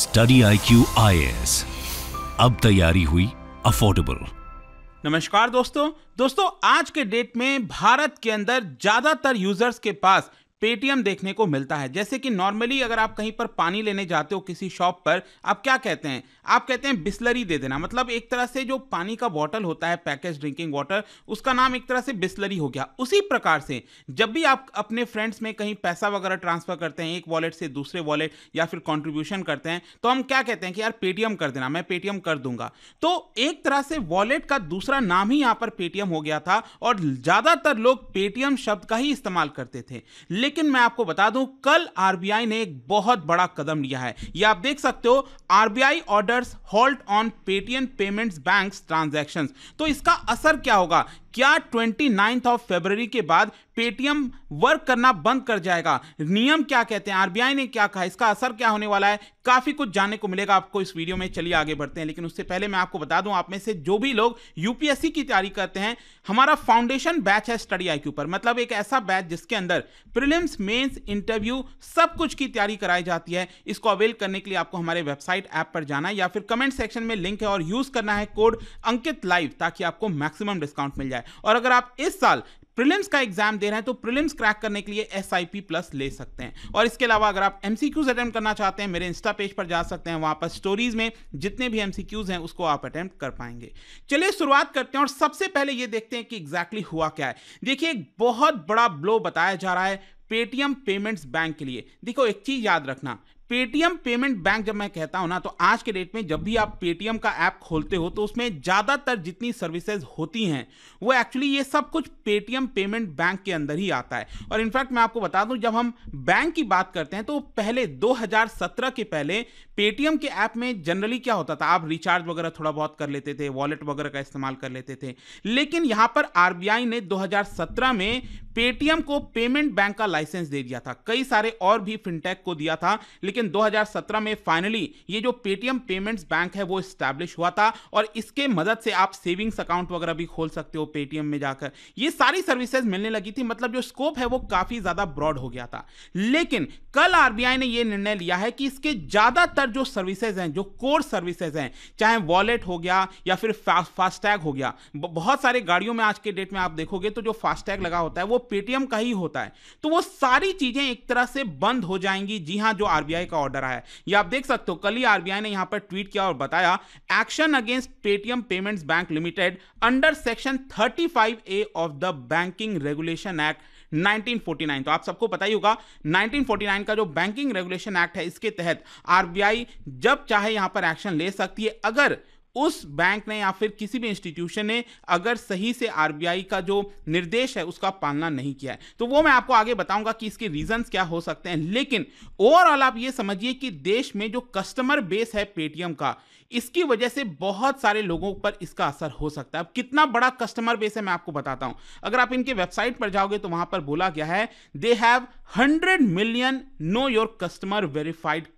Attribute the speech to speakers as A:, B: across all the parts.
A: study I Q आई अब तैयारी हुई अफोर्डेबल नमस्कार दोस्तों दोस्तों आज के डेट में भारत के अंदर ज्यादातर यूजर्स के पास पेटीएम देखने को मिलता है जैसे कि नॉर्मली अगर आप कहीं पर पानी लेने जाते हो किसी शॉप पर आप क्या कहते हैं आप कहते हैं बिस्लरी दे देना मतलब एक तरह से जो पानी का बॉटल होता है पैकेज ड्रिंकिंग वाटर उसका नाम एक तरह से बिस्लरी हो गया उसी प्रकार से जब भी आप अपने फ्रेंड्स में कहीं पैसा वगैरह ट्रांसफर करते हैं एक वॉलेट से दूसरे वॉलेट या फिर कॉन्ट्रीब्यूशन करते हैं तो हम क्या कहते हैं कि यार पेटीएम कर देना मैं पेटीएम कर दूंगा तो एक तरह से वॉलेट का दूसरा नाम ही यहां पर पेटीएम हो गया था और ज्यादातर लोग पेटीएम शब्द का ही इस्तेमाल करते थे लेकिन लेकिन मैं आपको बता दूं कल आरबीआई ने एक बहुत बड़ा कदम लिया है ये आप देख सकते हो RBI orders halt on Paytm payments bank transaction तो इसका असर क्या होगा क्या ट्वेंटी नाइन्थ ऑफ फेबररी के बाद पेटीएम वर्क करना बंद कर जाएगा नियम क्या कहते हैं आरबीआई ने क्या कहा इसका असर क्या होने वाला है काफ़ी कुछ जानने को मिलेगा आपको इस वीडियो में चलिए आगे बढ़ते हैं लेकिन उससे पहले मैं आपको बता दूं आप में से जो भी लोग यूपीएससी की तैयारी करते हैं हमारा फाउंडेशन बैच है स्टडी आई पर मतलब एक ऐसा बैच जिसके अंदर प्रिलिम्स मेंस इंटरव्यू सब कुछ की तैयारी कराई जाती है इसको अवेल करने के लिए आपको हमारे वेबसाइट ऐप पर जाना है या फिर कमेंट सेक्शन में लिंक है और यूज़ करना है कोड अंकित लाइव ताकि आपको मैक्सिमम डिस्काउंट मिल जाए और अगर आप इस साल प्रिलिम्स का एग्जाम दे रहे हैं तो प्रिलिम्स क्रैक करने के लिए एस आई पी प्लस ले सकते हैं और इसके अलावा अगर आप एम सी क्यूज अटैम्प्ट करना चाहते हैं मेरे इंस्टा पेज पर जा सकते हैं वहां पर स्टोरीज में जितने भी एम सी क्यूज हैं उसको आप अटैम्प्ट कर पाएंगे चलिए शुरुआत करते हैं और सबसे पहले ये देखते हैं कि एग्जैक्टली exactly हुआ क्या है देखिए एक बहुत बड़ा ब्लो बताया जा रहा है पेटीएम पेमेंट्स बैंक के लिए देखो एक चीज याद रखना पेटीएम पेमेंट बैंक जब मैं कहता हूं ना तो आज के डेट में जब भी आप पेटीएम का ऐप खोलते हो तो उसमें ज़्यादातर जितनी सर्विसेज होती हैं वो एक्चुअली ये सब कुछ पेटीएम पेमेंट बैंक के अंदर ही आता है और इनफैक्ट मैं आपको बता दूं जब हम बैंक की बात करते हैं तो पहले 2017 के पहले पेटीएम के ऐप में जनरली क्या होता था आप रिचार्ज वगैरह थोड़ा बहुत कर लेते थे वॉलेट वगैरह का इस्तेमाल कर लेते थे लेकिन यहां पर आरबीआई ने 2017 में पेटीएम को पेमेंट बैंक का लाइसेंस दे दिया था कई सारे और भी फिनटेक को दिया था लेकिन 2017 में फाइनली ये जो पेटीएम पेमेंट्स बैंक है वो स्टैब्लिश हुआ था और इसके मदद से आप सेविंग्स अकाउंट वगैरह भी खोल सकते हो पेटीएम में जाकर ये सारी सर्विसेज मिलने लगी थी मतलब जो स्कोप है वो काफी ज्यादा ब्रॉड हो गया था लेकिन कल आरबीआई ने यह निर्णय लिया है कि इसके ज्यादातर ज़्यादातर जो सर्विसेज हैं जो कोर सर्विसेज हैं चाहे वॉलेट हो गया या फिर फास्टैग हो गया बहुत सारे गाड़ियों में आज के डेट में आप देखोगे तो जो फास्टैग लगा होता है वो पेटीएम का ही होता है तो वो सारी चीज़ें एक तरह से बंद हो जाएंगी जी हाँ जो आरबीआई का ऑर्डर आया है ये आप देख सकते हो कल ही आरबीआई ने यहां पर ट्वीट किया और बताया action against Paytm payments bank limited under section thirty A of the banking regulation act 1949 तो आप सबको पता ही होगा 1949 का जो बैंकिंग रेगुलेशन एक्ट है इसके तहत आरबीआई जब चाहे यहां पर एक्शन ले सकती है अगर उस बैंक ने या फिर किसी भी इंस्टीट्यूशन ने अगर सही से आर का जो निर्देश है उसका पालना नहीं किया है तो वो मैं आपको आगे बताऊंगा कि इसके रीजंस क्या हो सकते हैं लेकिन ओवरऑल आप ये समझिए कि देश में जो कस्टमर बेस है पेटीएम का इसकी वजह से बहुत सारे लोगों पर इसका असर हो सकता है अब कितना बड़ा कस्टमर बेस है मैं आपको बताता हूं अगर आप इनके वेबसाइट पर जाओगे तो वहां पर बोला गया है they have hundred million know your customer verified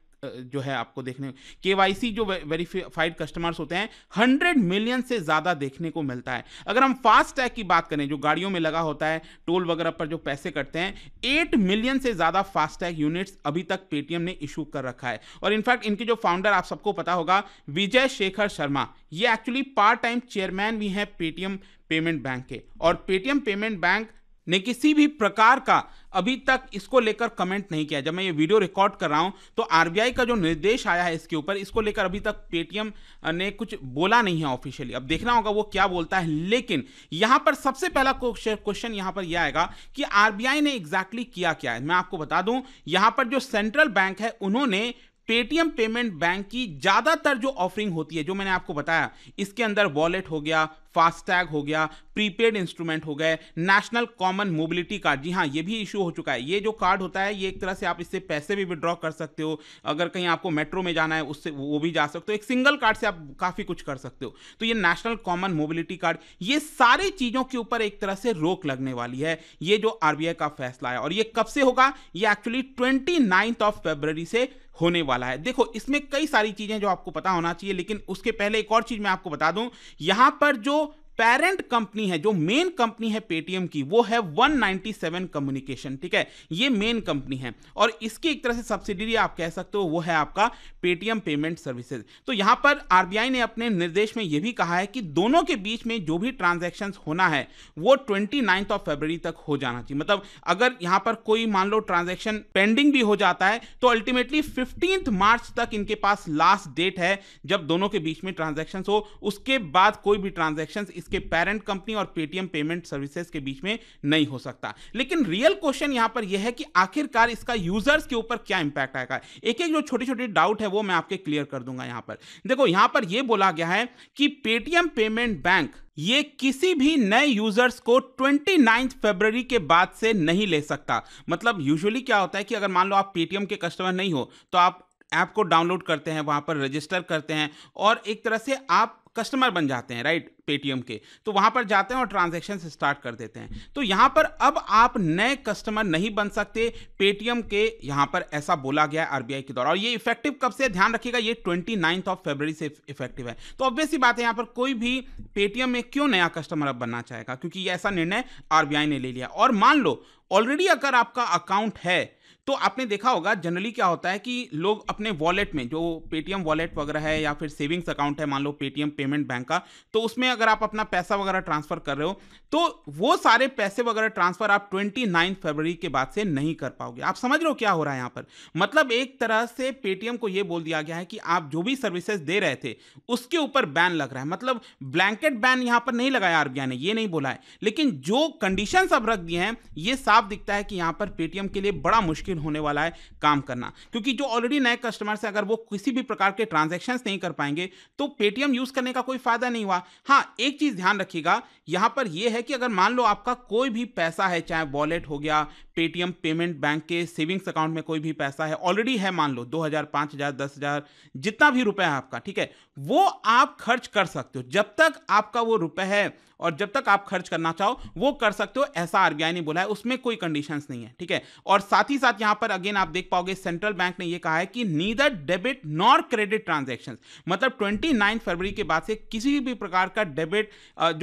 A: जो है आपको देखने के वाई सी जो वेरीफाइड कस्टमर्स होते हैं हंड्रेड मिलियन से ज़्यादा देखने को मिलता है अगर हम फास्ट टैग की बात करें जो गाड़ियों में लगा होता है टोल वगैरह पर जो पैसे कटते हैं एट मिलियन से ज़्यादा फास्ट टैग यूनिट्स अभी तक पेटीएम ने इशू कर रखा है और इनफैक्ट इनके जो फाउंडर आप सबको पता होगा विजय शेखर शर्मा ये एक्चुअली पार्ट टाइम चेयरमैन भी हैं पेटीएम पेमेंट बैंक के और पेटीएम पेमेंट बैंक ने किसी भी प्रकार का अभी तक इसको लेकर कमेंट नहीं किया जब मैं ये वीडियो रिकॉर्ड कर रहा हूं तो आरबीआई का जो निर्देश आया है इसके ऊपर इसको लेकर अभी तक पेटीएम ने कुछ बोला नहीं है ऑफिशियली अब देखना होगा वो क्या बोलता है लेकिन यहां पर सबसे पहला क्वेश्चन यहां पर यह आएगा कि आरबीआई ने एग्जैक्टली exactly किया क्या है मैं आपको बता दूं यहां पर जो सेंट्रल बैंक है उन्होंने पेटीएम पेमेंट बैंक की ज़्यादातर जो ऑफरिंग होती है जो मैंने आपको बताया इसके अंदर वॉलेट हो गया फास्टैग हो गया प्रीपेड इंस्ट्रूमेंट हो गए नेशनल कॉमन मोबिलिटी कार्ड जी हाँ ये भी इशू हो चुका है ये जो कार्ड होता है ये एक तरह से आप इससे पैसे भी विड्रॉ कर सकते हो अगर कहीं आपको मेट्रो में जाना है उससे वो भी जा सकते हो एक सिंगल कार्ड से आप काफ़ी कुछ कर सकते हो तो ये नेशनल कॉमन मोबिलिटी कार्ड ये सारी चीज़ों के ऊपर एक तरह से रोक लगने वाली है ये जो आर का फैसला है और ये कब से होगा ये एक्चुअली ट्वेंटी ऑफ फेबररी से होने वाला है देखो इसमें कई सारी चीज़ें जो आपको पता होना चाहिए लेकिन उसके पहले एक और चीज़ मैं आपको बता दूं यहां पर जो पेरेंट कंपनी है जो मेन कंपनी है पेटीएम की वो है 197 कम्युनिकेशन ठीक है ये मेन कंपनी है और इसकी एक तरह से सब्सिडी आप कह सकते हो वो है आपका पेटीएम पेमेंट सर्विसेज तो यहां पर आरबीआई ने अपने निर्देश में यह भी कहा है कि दोनों के बीच में जो भी ट्रांजेक्शन होना है वो ट्वेंटी ऑफ फेबररी तक हो जाना चाहिए मतलब अगर यहां पर कोई मान लो ट्रांजेक्शन पेंडिंग भी हो जाता है तो अल्टीमेटली फिफ्टींथ मार्च तक इनके पास लास्ट डेट है जब दोनों के बीच में ट्रांजेक्शन हो उसके बाद कोई भी ट्रांजेक्शन इसके पेरेंट कंपनी और पेटीएम पेमेंट सर्विसेज के बीच में नहीं हो सकता लेकिन रियल क्वेश्चन यहां पर यह है कि आखिरकार इसका यूजर्स के ऊपर क्या इंपैक्ट आएगा एक एक जो छोटी छोटी डाउट है वो मैं आपके क्लियर कर दूंगा यहां पर देखो यहां पर यह बोला गया है कि पेटीएम पेमेंट बैंक ये किसी भी नए यूजर्स को ट्वेंटी नाइन्थ फरवरी के बाद से नहीं ले सकता मतलब यूजुअली क्या होता है कि अगर मान लो आप पेटीएम के कस्टमर नहीं हो तो आप ऐप को डाउनलोड करते हैं वहां पर रजिस्टर करते हैं और एक तरह से आप कस्टमर बन जाते हैं राइट पेटीएम के तो वहां पर जाते हैं और ट्रांजेक्शन स्टार्ट कर देते हैं तो यहां पर अब आप नए कस्टमर नहीं बन सकते पेटीएम के यहां पर ऐसा बोला गया आरबीआई के द्वारा और ये इफेक्टिव कब से ध्यान रखिएगा ये ट्वेंटी नाइन्थ ऑफ फेबररी से इफेक्टिव है तो ऑब्वियस ही बात है यहां पर कोई भी पेटीएम में क्यों नया कस्टमर अब बनना चाहेगा क्योंकि ये ऐसा निर्णय आरबीआई ने ले लिया और मान लो ऑलरेडी अगर आपका अकाउंट है तो आपने देखा होगा जनरली क्या होता है कि लोग अपने वॉलेट में जो पेटीएम वॉलेट वगैरह है या फिर सेविंग्स अकाउंट है मान लो पेटीएम पेमेंट बैंक का तो उसमें अगर आप अपना पैसा वगैरह ट्रांसफर कर रहे हो तो वो सारे पैसे वगैरह ट्रांसफर आप ट्वेंटी नाइन फरवरी के बाद से नहीं कर पाओगे आप समझ रहे हो क्या हो रहा है यहाँ पर मतलब एक तरह से पेटीएम को यह बोल दिया गया है कि आप जो भी सर्विसेज दे रहे थे उसके ऊपर बैन लग रहा है मतलब ब्लैंकेट बैन यहाँ पर नहीं लगाया आरबीआई ने ये नहीं बोला है लेकिन जो कंडीशन अब रख दिए हैं ये साफ दिखता है कि यहाँ पर पेटीएम के लिए बड़ा मुश्किल होने वाला है काम करना क्योंकि जो ऑलरेडी नए कस्टमर्स हैं अगर वो किसी भी प्रकार के ट्रांजेक्शन नहीं कर पाएंगे तो पेटीएम यूज करने का कोई फायदा नहीं हुआ हाँ हाँ एक चीज़ ध्यान रखिएगा यहाँ पर यह है कि अगर मान लो आपका कोई भी पैसा है चाहे वॉलेट हो गया पेटीएम पेमेंट बैंक के सेविंग्स अकाउंट में कोई भी पैसा है ऑलरेडी है मान लो दो हज़ार पाँच हज़ार दस हज़ार जितना भी रुपया है आपका ठीक है वो आप खर्च कर सकते हो जब तक आपका वो रुपये है और जब तक आप खर्च करना चाहो वो कर सकते हो ऐसा आरबीआई ने बोला है उसमें कोई कंडीशन नहीं है ठीक है और साथ ही साथ यहां पर अगेन आप देख पाओगे सेंट्रल बैंक ने यह कहा है कि neither debit nor credit transaction मतलब ट्वेंटी फरवरी के बाद से किसी भी प्रकार का डेबिट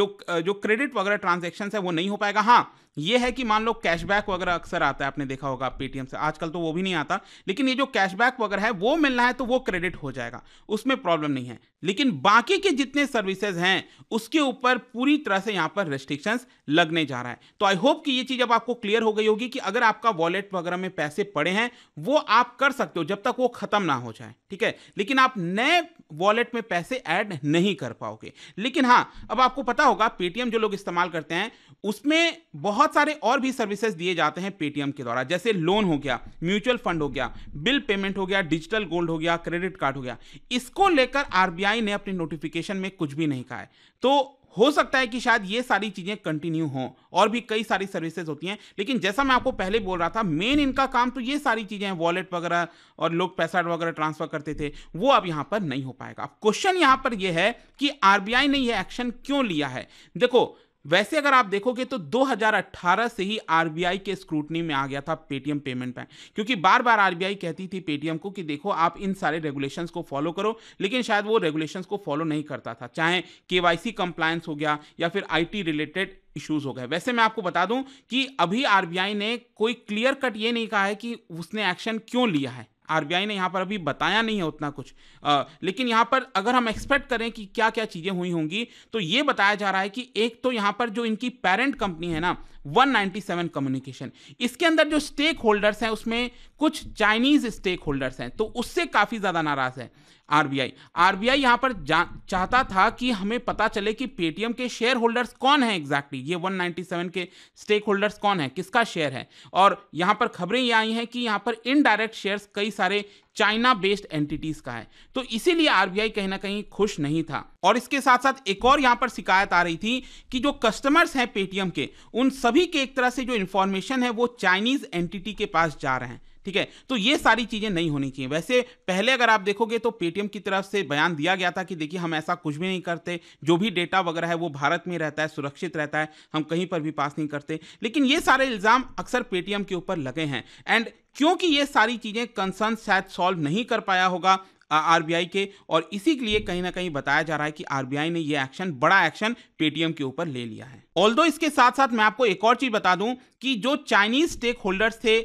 A: जो जो क्रेडिट वगैरह ट्रांजेक्शन है वो नहीं हो पाएगा हाँ ये है कि मान लो कैशबैक वगैरह अक्सर आता है आपने देखा होगा पेटीएम से आजकल तो वो भी नहीं आता लेकिन ये जो कैशबैक वगैरह है वो मिलना है तो वो क्रेडिट हो जाएगा उसमें प्रॉब्लम नहीं है लेकिन बाकी के जितने सर्विसेज हैं उसके ऊपर पूरी तरह से यहाँ पर रेस्ट्रिक्शंस लगने जा रहा है तो आई होप कि ये चीज़ अब आपको क्लियर हो गई होगी कि अगर आपका वॉलेट वगैरह में पैसे पड़े हैं वो आप कर सकते हो जब तक वो खत्म ना हो जाए ठीक है लेकिन आप नए वॉलेट में पैसे ऐड नहीं कर पाओगे लेकिन हाँ अब आपको पता होगा पेटीएम जो लोग इस्तेमाल करते हैं उसमें बहुत सारे और भी सर्विसेज दिए जाते हैं पेटीएम के द्वारा जैसे लोन हो गया म्यूचुअल फंड हो गया बिल पेमेंट हो गया डिजिटल गोल्ड हो गया क्रेडिट कार्ड हो गया इसको लेकर आरबीआई ने अपने नोटिफिकेशन में कुछ भी नहीं कहा है तो हो सकता है कि शायद ये सारी चीज़ें कंटिन्यू हों और भी कई सारी सर्विसेज होती हैं लेकिन जैसा मैं आपको पहले बोल रहा था मेन इनका काम तो ये सारी चीज़ें हैं वॉलेट वगैरह और लोग पैसा वगैरह ट्रांसफ़र करते थे वो अब यहाँ पर नहीं हो पाएगा अब क्वेश्चन यहाँ पर यह है कि आर ने यह एक्शन क्यों लिया है देखो वैसे अगर आप देखोगे तो 2018 से ही आरबीआई के स्क्रूटनी में आ गया था पेटीएम पेमेंट बैंक क्योंकि बार बार आरबीआई कहती थी पेटीएम को कि देखो आप इन सारे रेगुलेशंस को फॉलो करो लेकिन शायद वो रेगुलेशंस को फॉलो नहीं करता था चाहे केवाईसी कंप्लायंस हो गया या फिर आईटी रिलेटेड इश्यूज हो गए वैसे मैं आपको बता दूं कि अभी आरबीआई ने कोई क्लियर कट ये नहीं कहा है कि उसने एक्शन क्यों लिया है आरबीआई ने यहाँ पर अभी बताया नहीं है उतना कुछ आ, लेकिन यहाँ पर अगर हम एक्सपेक्ट करें कि क्या क्या चीज़ें हुई होंगी तो ये बताया जा रहा है कि एक तो यहाँ पर जो इनकी पेरेंट कंपनी है ना 197 कम्युनिकेशन इसके अंदर जो स्टेक होल्डर्स हैं उसमें कुछ चाइनीज स्टेक होल्डर्स हैं तो उससे काफ़ी ज़्यादा नाराज़ है आरबीआई आरबीआई यहां पर चाहता था कि हमें पता चले कि पेटीएम के शेयर होल्डर्स कौन है एग्जैक्टली ये 197 के स्टेक होल्डर्स कौन है किसका शेयर है और यहां पर खबरें ये आई हैं कि यहां पर इनडायरेक्ट शेयर्स कई सारे चाइना बेस्ड एंटिटीज का है तो इसीलिए आरबीआई कहीं ना कहीं खुश नहीं था और इसके साथ साथ एक और यहां पर शिकायत आ रही थी कि जो कस्टमर्स हैं पेटीएम के उन सभी के एक तरह से जो इन्फॉर्मेशन है वो चाइनीज एंटिटी के पास जा रहे हैं ठीक है तो ये सारी चीज़ें नहीं होनी चाहिए वैसे पहले अगर आप देखोगे तो पेटीएम की तरफ से बयान दिया गया था कि देखिए हम ऐसा कुछ भी नहीं करते जो भी डेटा वगैरह है वो भारत में रहता है सुरक्षित रहता है हम कहीं पर भी पास नहीं करते लेकिन ये सारे इल्ज़ाम अक्सर पेटीएम के ऊपर लगे हैं एंड क्योंकि ये सारी चीज़ें कंसर्न शायद सॉल्व नहीं कर पाया होगा आरबीआई के और इसी के लिए कहीं ना कहीं बताया जा रहा है कि आरबीआई ने ये एक्शन बड़ा एक्शन पेटीएम के ऊपर ले लिया है ऑल्दो इसके साथ साथ मैं आपको एक और चीज़ बता दूं कि जो चाइनीज स्टेक होल्डर्स थे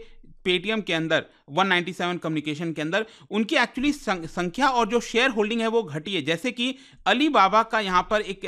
A: पेटीएम के अंदर 197 कम्युनिकेशन के अंदर उनकी एक्चुअली संख्या और जो शेयर होल्डिंग है वो घटी है जैसे कि अली बाबा का यहाँ पर एक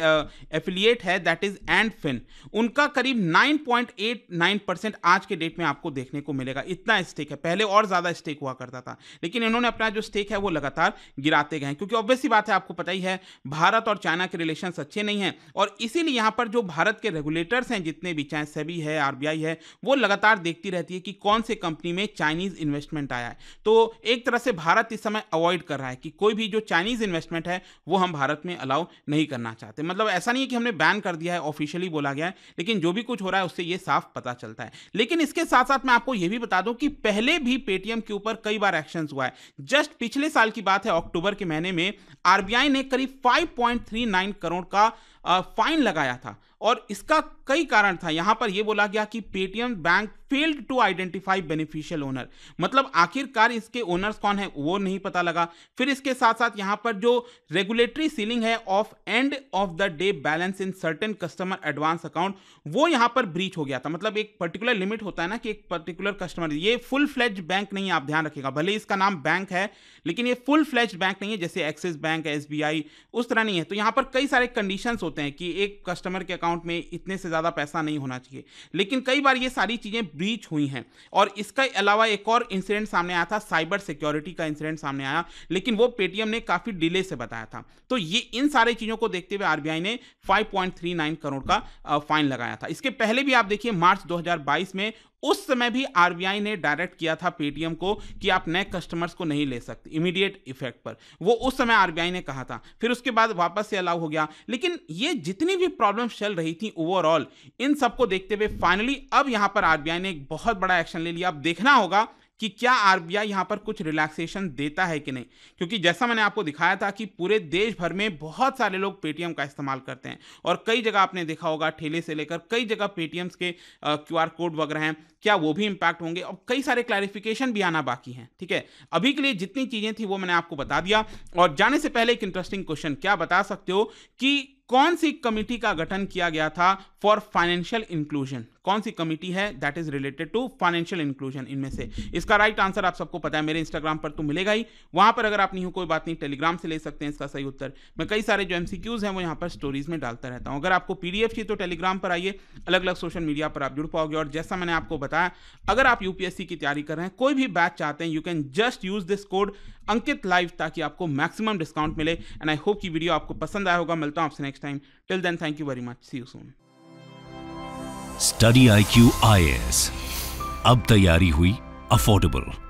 A: एफिलिएट है दैट इज एंड फिन उनका करीब 9.89 परसेंट आज के डेट में आपको देखने को मिलेगा इतना स्टेक है पहले और ज़्यादा स्टेक हुआ करता था लेकिन इन्होंने अपना जो स्टेक है वो लगातार गिराते गए क्योंकि ऑब्वियसली बात है आपको पता ही है भारत और चाइना के रिलेशन अच्छे नहीं हैं और इसीलिए यहाँ पर जो भारत के रेगुलेटर्स हैं जितने भी चाहे सेबी है आरबीआई है वो लगातार देखती रहती है कि कौन से कंपनी में चाइनीज इन्वेस्ट इन्वेस्टमेंट आया है तो एक तरह से भारत इस समय अवॉइड कर रहा है कि कोई भी जो चाइनीज़ इन्वेस्टमेंट है वो हम भारत में अलाउ नहीं करना चाहते मतलब ऐसा नहीं है कि हमने बैन कर दिया है ऑफिशियली बोला गया है लेकिन जो भी कुछ हो रहा है उससे ये साफ पता चलता है लेकिन इसके साथ साथ मैं आपको ये भी बता दूं कि पहले भी पेटीएम के ऊपर कई बार एक्शन हुआ है जस्ट पिछले साल की बात है अक्टूबर के महीने में आरबीआई ने करीब फाइव करोड़ का फाइन लगाया था और इसका कई कारण था यहां पर यह बोला गया कि Paytm bank failed to identify beneficial owner मतलब आखिरकार इसके ओनर्स कौन है वो नहीं पता लगा फिर इसके साथ साथ यहां पर जो रेगुलेटरी सीलिंग है of end of the day balance in certain customer advance account वो यहां पर ब्रीच हो गया था मतलब एक पर्टिकुलर लिमिट होता है ना कि एक पर्टिकुलर कस्टमर ये फुल फ्लेज बैंक नहीं आप ध्यान रखेगा भले इसका नाम बैंक है लेकिन ये फुल फ्लेज बैंक नहीं है जैसे एक्सिस बैंक एस उस तरह नहीं है तो यहां पर कई सारे कंडीशन होते हैं कि एक कस्टमर के अकाउंट अकाउंट में इतने से ज़्यादा पैसा नहीं होना चाहिए लेकिन कई बार ये सारी चीज़ें ब्रीच हुई हैं और इसके अलावा एक और इंसिडेंट सामने आया था साइबर सिक्योरिटी का इंसिडेंट सामने आया लेकिन वो पेटीएम ने काफ़ी डिले से बताया था तो ये इन सारी चीज़ों को देखते हुए आरबीआई ने फाइव करोड़ का फाइन लगाया था इसके पहले भी आप देखिए मार्च दो में उस समय भी आरबीआई ने डायरेक्ट किया था पेटीएम को कि आप नए कस्टमर्स को नहीं ले सकते इमीडिएट इफेक्ट पर वो उस समय आरबीआई ने कहा था फिर उसके बाद वापस से अलाउ हो गया लेकिन ये जितनी भी प्रॉब्लम चल रही थी ओवरऑल इन सबको देखते हुए फाइनली अब यहां पर आरबीआई ने एक बहुत बड़ा एक्शन ले लिया अब देखना होगा कि क्या आरबीआई यहाँ पर कुछ रिलैक्सेशन देता है कि नहीं क्योंकि जैसा मैंने आपको दिखाया था कि पूरे देश भर में बहुत सारे लोग पेटीएम का इस्तेमाल करते हैं और कई जगह आपने देखा होगा ठेले से लेकर कई जगह पेटीएम्स के क्यू कोड वगैरह हैं क्या वो भी इंपैक्ट होंगे और कई सारे क्लैरिफिकेशन भी आना बाकी हैं ठीक है अभी के लिए जितनी चीज़ें थी वो मैंने आपको बता दिया और जाने से पहले एक इंटरेस्टिंग क्वेश्चन क्या बता सकते हो कि कौन सी कमिटी का गठन किया गया था फॉर फाइनेंशियल इंक्लूजन कौन सी कमिटी है that is related to financial inclusion इनमें से इसका राइट आंसर आप सबको पता है मेरे इंस्टाग्राम पर तो मिलेगा ही वहां पर अगर आप नहीं हो कोई बात नहीं टेलीग्राम से ले सकते हैं इसका सही उत्तर मैं कई सारे जो एमसीक्यूज हैं वो यहाँ पर स्टोरीज में डालता रहता हूँ अगर आपको पीडीएफ चाहिए तो टेलीग्राम पर आइए अलग अलग सोशल मीडिया पर आप जुड़ पाओगे और जैसा मैंने आपको बताया अगर आप यूपीएससी की तैयारी कर रहे हैं कोई भी बैच चाहते हैं you can just use this code Ankit live ताकि आपको मैक्सिमम डिस्काउंट मिले एंड आई होप की वीडियो आपको पसंद आया होगा मिलता हूं आपसे next time till then thank you very much see you soon Study I Q I A S तैयारी हुई अफोर्डेबल